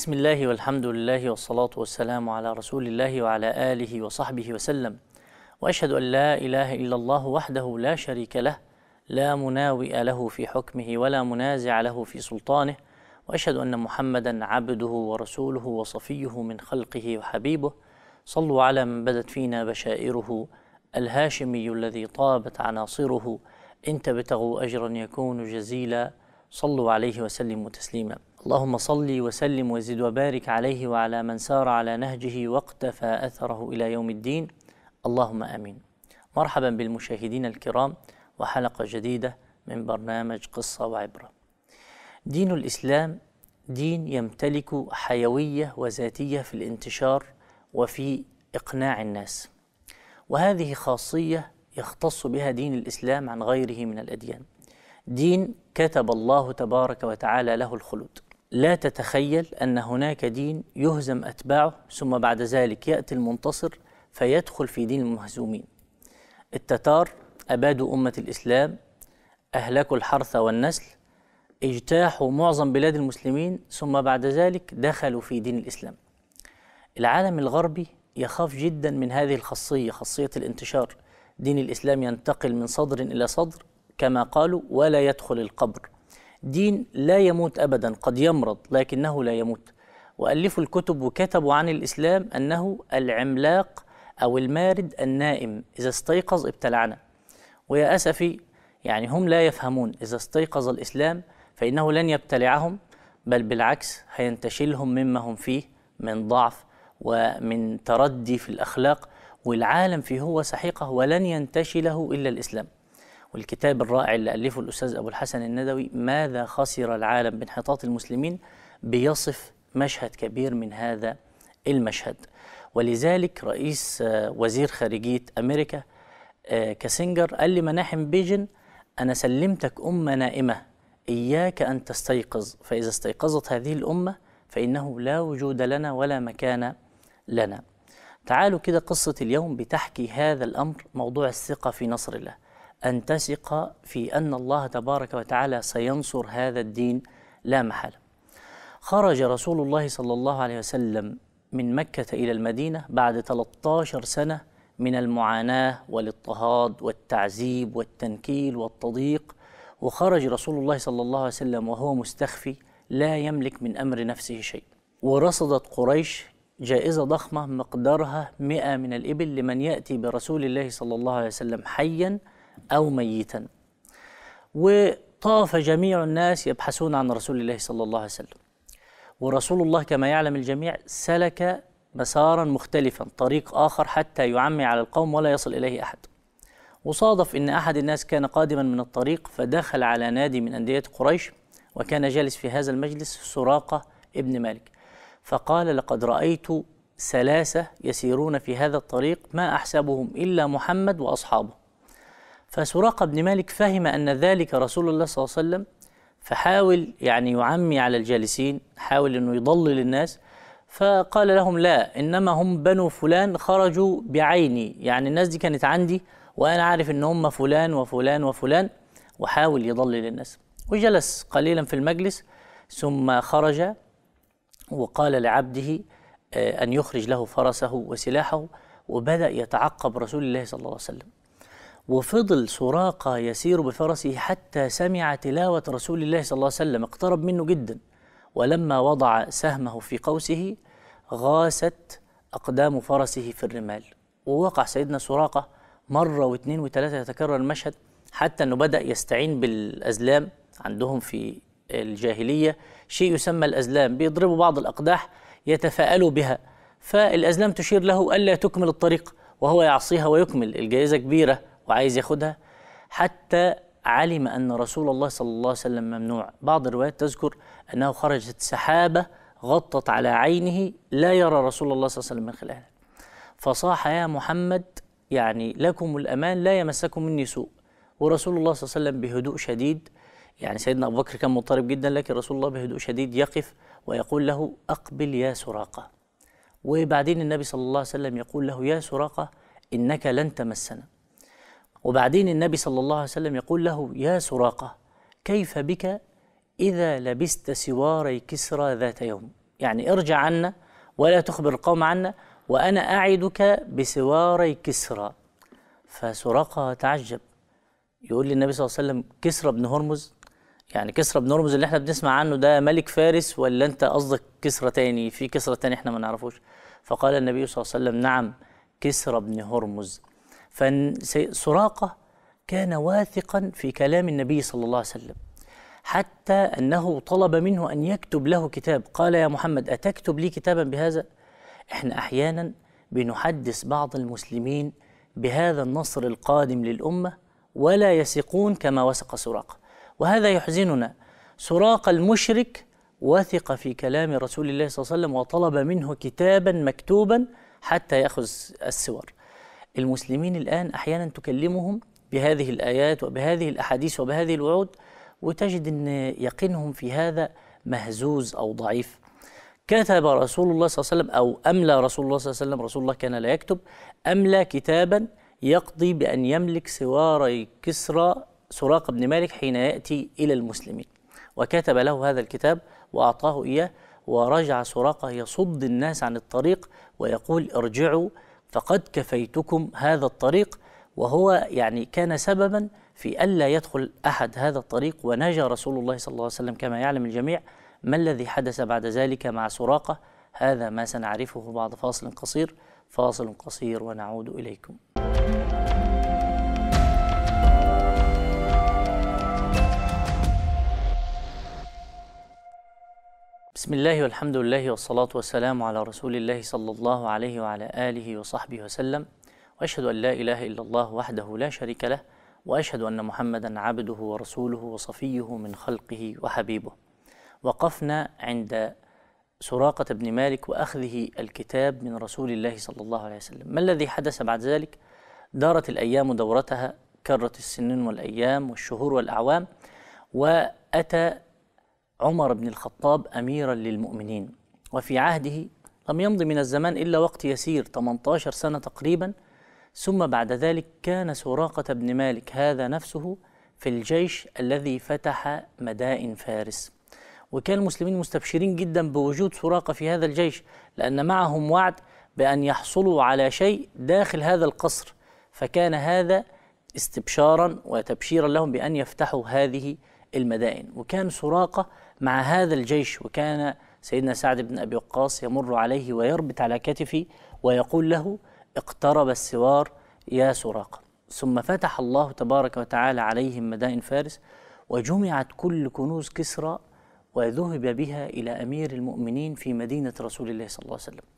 بسم الله والحمد لله والصلاة والسلام على رسول الله وعلى آله وصحبه وسلم وأشهد أن لا إله إلا الله وحده لا شريك له لا مناوئ له في حكمه ولا منازع له في سلطانه وأشهد أن محمدا عبده ورسوله وصفيه من خلقه وحبيبه صلوا على من بدت فينا بشائره الهاشمي الذي طابت عناصره إن تبتغوا أجرا يكون جزيلا صلوا عليه وسلموا تسليما اللهم صل وسلم وزد وبارك عليه وعلى من سار على نهجه واقتفى اثره الى يوم الدين اللهم امين. مرحبا بالمشاهدين الكرام وحلقه جديده من برنامج قصه وعبره. دين الاسلام دين يمتلك حيويه وذاتيه في الانتشار وفي اقناع الناس. وهذه خاصيه يختص بها دين الاسلام عن غيره من الاديان. دين كتب الله تبارك وتعالى له الخلود. لا تتخيل أن هناك دين يهزم أتباعه ثم بعد ذلك يأتي المنتصر فيدخل في دين المهزومين التتار أبادوا أمة الإسلام أهلكوا الحرث والنسل اجتاحوا معظم بلاد المسلمين ثم بعد ذلك دخلوا في دين الإسلام العالم الغربي يخاف جدا من هذه الخاصية خاصية الانتشار دين الإسلام ينتقل من صدر إلى صدر كما قالوا ولا يدخل القبر دين لا يموت أبدا قد يمرض لكنه لا يموت وألفوا الكتب وكتبوا عن الإسلام أنه العملاق أو المارد النائم إذا استيقظ ابتلعنا ويا أسفي يعني هم لا يفهمون إذا استيقظ الإسلام فإنه لن يبتلعهم بل بالعكس هينتشلهم مما هم فيه من ضعف ومن تردي في الأخلاق والعالم فيه هو سحيقة ولن ينتشله إلا الإسلام والكتاب الرائع اللي ألفه الأستاذ أبو الحسن الندوي ماذا خسر العالم بانحطاط المسلمين بيصف مشهد كبير من هذا المشهد ولذلك رئيس آه، وزير خارجية أمريكا آه، كاسنجر قال لمناحم بيجن أنا سلمتك أمة نائمة إياك أن تستيقظ فإذا استيقظت هذه الأمة فإنه لا وجود لنا ولا مكان لنا تعالوا كده قصة اليوم بتحكي هذا الأمر موضوع الثقة في نصر الله أن تثق في أن الله تبارك وتعالى سينصر هذا الدين لا محالة خرج رسول الله صلى الله عليه وسلم من مكة إلى المدينة بعد 13 سنة من المعاناة والاضطهاد والتعذيب والتنكيل والتضييق وخرج رسول الله صلى الله عليه وسلم وهو مستخفي لا يملك من أمر نفسه شيء ورصدت قريش جائزة ضخمة مقدارها 100 من الإبل لمن يأتي برسول الله صلى الله عليه وسلم حيا أو ميتا وطاف جميع الناس يبحثون عن رسول الله صلى الله عليه وسلم ورسول الله كما يعلم الجميع سلك مسارا مختلفا طريق آخر حتى يعمي على القوم ولا يصل إليه أحد وصادف أن أحد الناس كان قادما من الطريق فدخل على نادي من أندية قريش وكان جالس في هذا المجلس سراقة ابن مالك فقال لقد رأيت ثلاثة يسيرون في هذا الطريق ما أحسبهم إلا محمد وأصحابه فسراقة بن مالك فهم أن ذلك رسول الله صلى الله عليه وسلم فحاول يعني يعمي على الجالسين حاول أنه يضلل الناس فقال لهم لا إنما هم بنو فلان خرجوا بعيني يعني الناس دي كانت عندي وأنا عارف أن هم فلان وفلان وفلان وحاول يضلل الناس وجلس قليلا في المجلس ثم خرج وقال لعبده آه، أن يخرج له فرسه وسلاحه وبدأ يتعقب رسول الله صلى الله عليه وسلم وفضل سراقة يسير بفرسه حتى سمع تلاوة رسول الله صلى الله عليه وسلم اقترب منه جدا ولما وضع سهمه في قوسه غاست أقدام فرسه في الرمال ووقع سيدنا سراقة مرة واثنين وثلاثة يتكرر المشهد حتى أنه بدأ يستعين بالأزلام عندهم في الجاهلية شيء يسمى الأزلام بيضربوا بعض الأقداح يتفاءلوا بها فالأزلام تشير له ألا تكمل الطريق وهو يعصيها ويكمل الجائزة كبيرة وعايز ياخدها حتى علم أن رسول الله صلى الله عليه وسلم ممنوع بعض الروايات تذكر أنه خرجت سحابة غطت على عينه لا يرى رسول الله صلى الله عليه وسلم من خلالها فصاح يا محمد يعني لكم الأمان لا يمسكم مني سوء ورسول الله صلى الله عليه وسلم بهدوء شديد يعني سيدنا أبو بكر كان مضطرب جدا لكن رسول الله بهدوء شديد يقف ويقول له أقبل يا سراقة وبعدين النبي صلى الله عليه وسلم يقول له يا سراقة إنك لن تمسنا وبعدين النبي صلى الله عليه وسلم يقول له يا سراقة كيف بك إذا لبست سواري كسرى ذات يوم يعني ارجع عنا ولا تخبر القوم عنا وأنا أعدك بسواري كسرى فسراقة تعجب يقول للنبي صلى الله عليه وسلم كسرى بن هرمز يعني كسرى بن هرمز اللي احنا بنسمع عنه ده ملك فارس ولا انت قصدك كسرى تاني في كسرى تاني احنا ما نعرفوش فقال النبي صلى الله عليه وسلم نعم كسرى بن هرمز فسراقة كان واثقا في كلام النبي صلى الله عليه وسلم حتى أنه طلب منه أن يكتب له كتاب قال يا محمد أتكتب لي كتابا بهذا؟ إحنا أحيانا بنحدث بعض المسلمين بهذا النصر القادم للأمة ولا يثقون كما وثق سراقة وهذا يحزننا سراقة المشرك وثق في كلام رسول الله صلى الله عليه وسلم وطلب منه كتابا مكتوبا حتى ياخذ السور المسلمين الآن أحيانا تكلمهم بهذه الآيات وبهذه الأحاديث وبهذه الوعود وتجد أن يقينهم في هذا مهزوز أو ضعيف كتب رسول الله صلى الله عليه وسلم أو أملى رسول الله صلى الله عليه وسلم رسول الله كان لا يكتب أملى كتابا يقضي بأن يملك سوار كسرى سراق بن مالك حين يأتي إلى المسلمين وكتب له هذا الكتاب وأعطاه إياه ورجع سراقة يصد الناس عن الطريق ويقول ارجعوا فقد كفيتكم هذا الطريق وهو يعني كان سببا في ألا يدخل أحد هذا الطريق ونجا رسول الله صلى الله عليه وسلم كما يعلم الجميع ما الذي حدث بعد ذلك مع سراقة هذا ما سنعرفه بعد فاصل قصير فاصل قصير ونعود إليكم بسم الله والحمد لله والصلاة والسلام على رسول الله صلى الله عليه وعلى آله وصحبه وسلم وأشهد أن لا إله إلا الله وحده لا شريك له وأشهد أن محمدا عبده ورسوله وصفيه من خلقه وحبيبه وقفنا عند سراقة بن مالك وأخذه الكتاب من رسول الله صلى الله عليه وسلم ما الذي حدث بعد ذلك؟ دارت الأيام دورتها كرت السنين والأيام والشهور والأعوام وأتى عمر بن الخطاب أميرا للمؤمنين وفي عهده لم يمض من الزمان إلا وقت يسير 18 سنة تقريبا ثم بعد ذلك كان سراقة بن مالك هذا نفسه في الجيش الذي فتح مدائن فارس وكان المسلمين مستبشرين جدا بوجود سراقة في هذا الجيش لأن معهم وعد بأن يحصلوا على شيء داخل هذا القصر فكان هذا استبشارا وتبشيرا لهم بأن يفتحوا هذه المدائن وكان سراقة مع هذا الجيش وكان سيدنا سعد بن أبي وقاص يمر عليه ويربط على كتفه ويقول له اقترب السوار يا سراقة ثم فتح الله تبارك وتعالى عليهم مدائن فارس وجمعت كل كنوز كسرى وذهب بها إلى أمير المؤمنين في مدينة رسول الله صلى الله عليه وسلم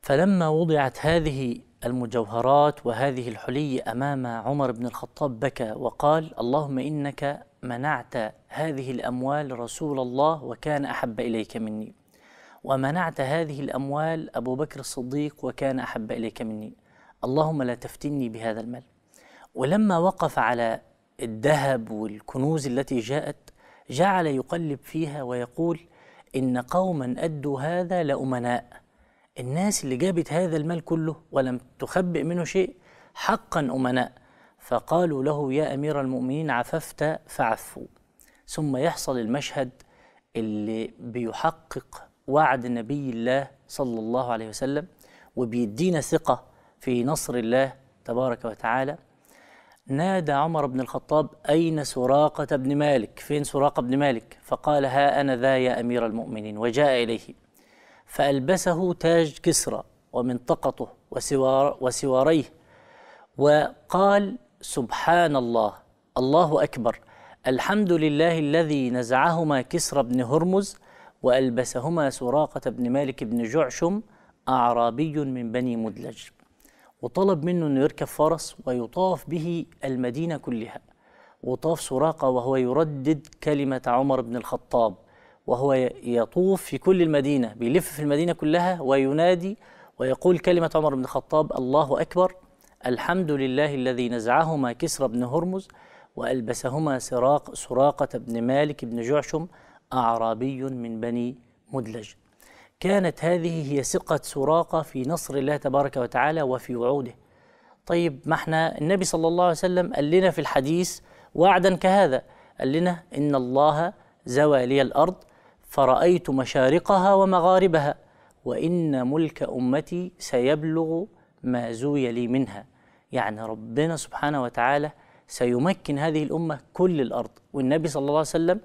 فلما وضعت هذه المجوهرات وهذه الحلي أمام عمر بن الخطاب بكى وقال اللهم إنك منعت هذه الأموال رسول الله وكان أحب إليك مني ومنعت هذه الأموال أبو بكر الصديق وكان أحب إليك مني اللهم لا تفتني بهذا المال ولما وقف على الذهب والكنوز التي جاءت جعل يقلب فيها ويقول إن قوما أدوا هذا لأمناء الناس اللي جابت هذا المال كله ولم تخبئ منه شيء حقا أمناء فقالوا له يا أمير المؤمنين عففت فعفوا ثم يحصل المشهد اللي بيحقق وعد نبي الله صلى الله عليه وسلم وبيدينا ثقة في نصر الله تبارك وتعالى نادى عمر بن الخطاب أين سراقة بن مالك فين سراقة بن مالك فقال ها أنا ذا يا أمير المؤمنين وجاء إليه فألبسه تاج كسرى ومنطقته وسوار وسواريه وقال سبحان الله الله أكبر الحمد لله الذي نزعهما كسرى بن هرمز وألبسهما سراقة بن مالك بن جعشم أعرابي من بني مدلج وطلب منه أنه يركب فرس ويطاف به المدينة كلها وطاف سراقة وهو يردد كلمة عمر بن الخطاب وهو يطوف في كل المدينة بيلف في المدينة كلها وينادي ويقول كلمة عمر بن الخطاب الله أكبر الحمد لله الذي نزعهما كسرى بن هرمز وألبسهما سراق سراقة بن مالك بن جعشم أعرابي من بني مدلج كانت هذه هي ثقة سراقة في نصر الله تبارك وتعالى وفي وعوده طيب ما احنا النبي صلى الله عليه وسلم قال لنا في الحديث وعدا كهذا قال لنا إن الله زوى لي الأرض فرأيت مشارقها ومغاربها وإن ملك أمتي سيبلغ ما زوي لي منها يعني ربنا سبحانه وتعالى سيمكن هذه الأمة كل الأرض والنبي صلى الله عليه وسلم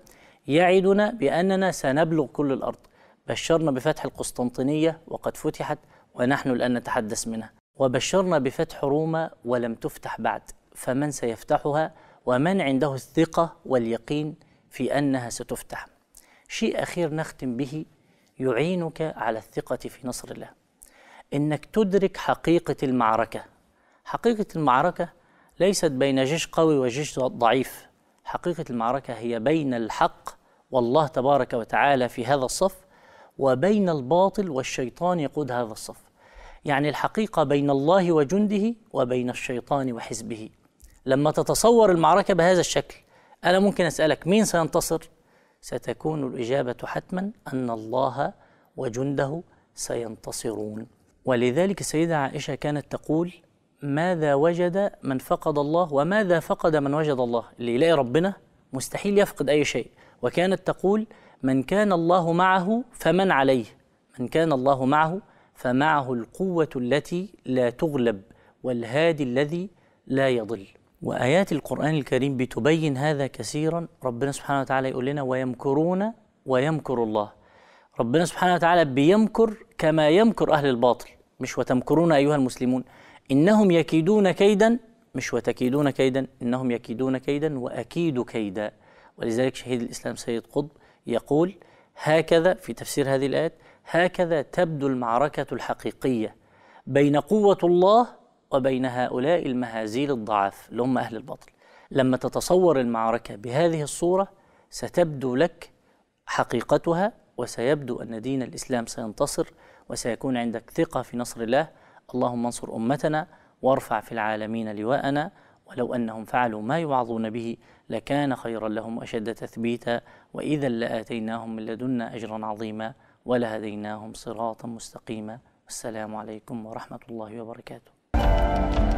يعدنا بأننا سنبلغ كل الأرض بشرنا بفتح القسطنطينية وقد فتحت ونحن الآن نتحدث منها وبشرنا بفتح روما ولم تفتح بعد فمن سيفتحها ومن عنده الثقة واليقين في أنها ستفتح شيء أخير نختم به يعينك على الثقة في نصر الله إنك تدرك حقيقة المعركة حقيقة المعركة ليست بين جيش قوي وجيش ضعيف حقيقة المعركة هي بين الحق والله تبارك وتعالى في هذا الصف وبين الباطل والشيطان يقود هذا الصف يعني الحقيقة بين الله وجنده وبين الشيطان وحزبه لما تتصور المعركة بهذا الشكل أنا ممكن أسألك مين سينتصر؟ ستكون الإجابة حتما أن الله وجنده سينتصرون ولذلك السيدة عائشة كانت تقول ماذا وجد من فقد الله وماذا فقد من وجد الله اللي يلاقي ربنا مستحيل يفقد أي شيء وكانت تقول من كان الله معه فمن عليه من كان الله معه فمعه القوة التي لا تغلب والهادي الذي لا يضل وآيات القرآن الكريم بتبين هذا كثيرا ربنا سبحانه وتعالى يقول لنا ويمكرون ويمكر الله ربنا سبحانه وتعالى بيمكر كما يمكر أهل الباطل مش وتمكرون أيها المسلمون إنهم يكيدون كيدا مش وتكيدون كيدا إنهم يكيدون كيدا وأكيد كيدا ولذلك شهيد الإسلام سيد قطب يقول هكذا في تفسير هذه الآيات هكذا تبدو المعركة الحقيقية بين قوة الله وبين هؤلاء المهازيل الضعاف اللي هم أهل البطل لما تتصور المعركة بهذه الصورة ستبدو لك حقيقتها وسيبدو أن دين الإسلام سينتصر وسيكون عندك ثقة في نصر الله اللهم انصر أمتنا وارفع في العالمين لواءنا ولو أنهم فعلوا ما يوعظون به لكان خيرا لهم أشد تثبيتا وإذا لآتيناهم من لدنا أجرا عظيما ولهديناهم صراطا مستقيما والسلام عليكم ورحمة الله وبركاته